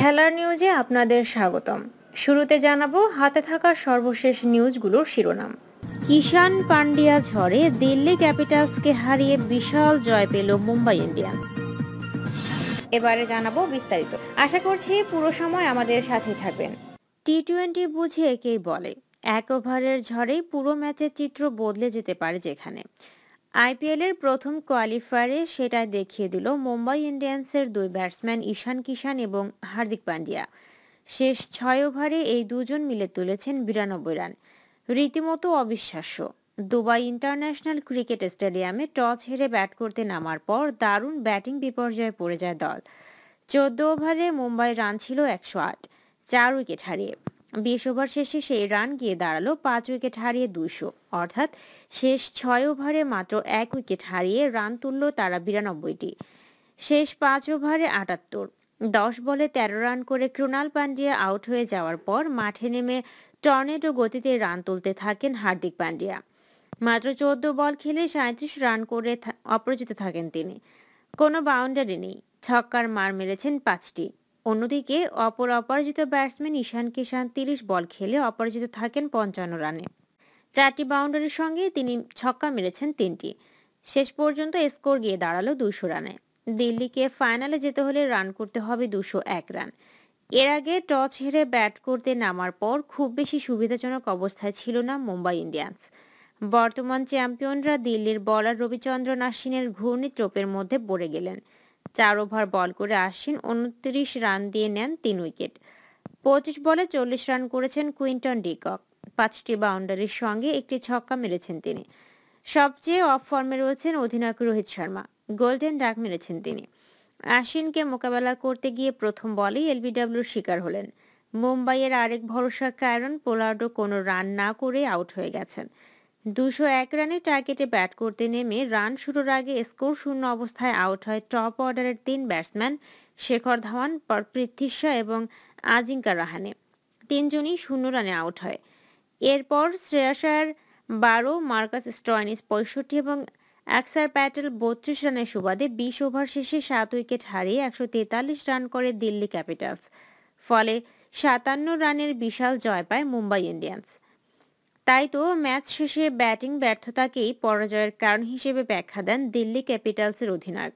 খেলার নিউজে আপনাদের স্বাগতম শুরুতে জানাবো হাতে থাকা সর্বশেষ নিউজগুলোর শিরোনাম কিষান পান্ডিয়া ঝড়ে দিল্লি ক্যাপিটালসকে হারিয়ে বিশাল জয় পেল মুম্বাই ইন্ডিয়ান এবারে জানাবো বিস্তারিত আশা করছি পুরো সময় আমাদের সাথে থাকবেন টি টোয়েন্টি বুঝে একেই বলে এক ওভারের ঝড়েই পুরো ম্যাচের চিত্র বদলে যেতে পারে যেখানে আইপিএলের প্রথম কোয়ালিফায়ারে সেটা দেখিয়ে দিল মুম্বাই ইন্ডিয়ান্সের দুই ব্যাটসম্যান ঈশান কিষান এবং হার্দিক পান্ডিয়া শেষ ছয় ওভারে এই দুজন মিলে তুলেছেন বিরানব্বই রান রীতিমতো অবিশ্বাস্য দুবাই ইন্টারন্যাশনাল ক্রিকেট স্টেডিয়ামে টস হেরে ব্যাট করতে নামার পর দারুণ ব্যাটিং বিপর্যয়ে পড়ে যায় দল চোদ্দ ওভারে মুম্বাই রান ছিল একশো আট চার উইকেট হারিয়ে বিশ ওভার শেষে সেই রান গিয়ে দাঁড়ালো পাঁচ উইকেট হারিয়ে দুইশো অর্থাৎ শেষ ছয় ওভারে মাত্র এক উইকেট হারিয়ে রান তুলল তারা বিরানব্বইটি শেষ পাঁচ ওভারে আটাত্তর দশ বলে ১৩ রান করে কৃণাল পান্ডিয়া আউট হয়ে যাওয়ার পর মাঠে নেমে টর্নেডো গতিতে রান তুলতে থাকেন হার্দিক পান্ডিয়া মাত্র চোদ্দ বল খেলে সাঁত্রিশ রান করে অপরাজিত থাকেন তিনি কোনো বাউন্ডারি নেই ছক্কার মার মেরেছেন পাঁচটি অন্যদিকে অপর অপরাজিত ব্যাটসম্যান ঈশান কিষান তিরিশ বল খেলে অপরাজিত থাকেন পঞ্চান্ন রানে চারটি বাউন্ডারির সঙ্গে তিনি ছক্কা মেরেছেন তিনটি শেষ পর্যন্ত স্কোর গিয়ে দাঁড়ালো দুশো রানে দিল্লিকে ফাইনালে যেতে হলে রান করতে হবে দুশো এক রান এর আগে টস হেরে ব্যাট করতে নামার পর খুব বেশি সুবিধাজনক অবস্থায় ছিল না মুম্বাই ইন্ডিয়ান্স বর্তমান চ্যাম্পিয়নরা দিল্লির বলার রবিচন্দ্রন আশ্বিনের ঘূর্ণিত্রোপের মধ্যে পড়ে গেলেন চার ওভার বল করে আশ্বিন উনত্রিশ রান দিয়ে নেন তিন উইকেট পঁচিশ বলে চল্লিশ রান করেছেন কুইন্টন ডিকক পাঁচটি বাউন্ডারির সঙ্গে একটি ছক্কা মেরেছেন তিনি সবচেয়ে অফ ফর্মে রয়েছেন অধিনায়ক রোহিত শর্মা গোল্ডেন ডাক মেরেছেন তিনি আশ্বিনকে মোকাবেলা করতে গিয়ে প্রথম বলেই এলবিডব্লিউর শিকার হলেন মুম্বাইয়ের আরেক ভরসা কারণ পোলার্ডো কোনো রান না করে আউট হয়ে গেছেন দুশো এক রানে টার্গেটে ব্যাট করতে নেমে রান শুরুর আগে স্কোর শূন্য অবস্থায় আউট হয় টপ অর্ডারের তিন ব্যাটসম্যান শেখর ধাওয়ান পৃথ্বী শাহ এবং আজিঙ্কা রাহানে তিনজনই শূন্য রানে আউট হয় এরপর শ্রেয়াসায়ার বারো মার্কাস স্টয়নিস পঁয়ষট্টি এবং অ্যাক্সার প্যাটেল বত্রিশ রানের সুবাদে বিশ ওভার শেষে সাত উইকেট হারিয়ে একশো তেতাল্লিশ রান করে দিল্লি ক্যাপিটালস ফলে সাতান্ন রানের বিশাল জয় পায় মুম্বাই ইন্ডিয়ান্স তাই তো ম্যাচ শেষে ব্যাটিং ব্যর্থতাকেই পরাজয়ের কারণ হিসেবে ব্যাখ্যা দেন দিল্লি ক্যাপিটালসের অধিনায়ক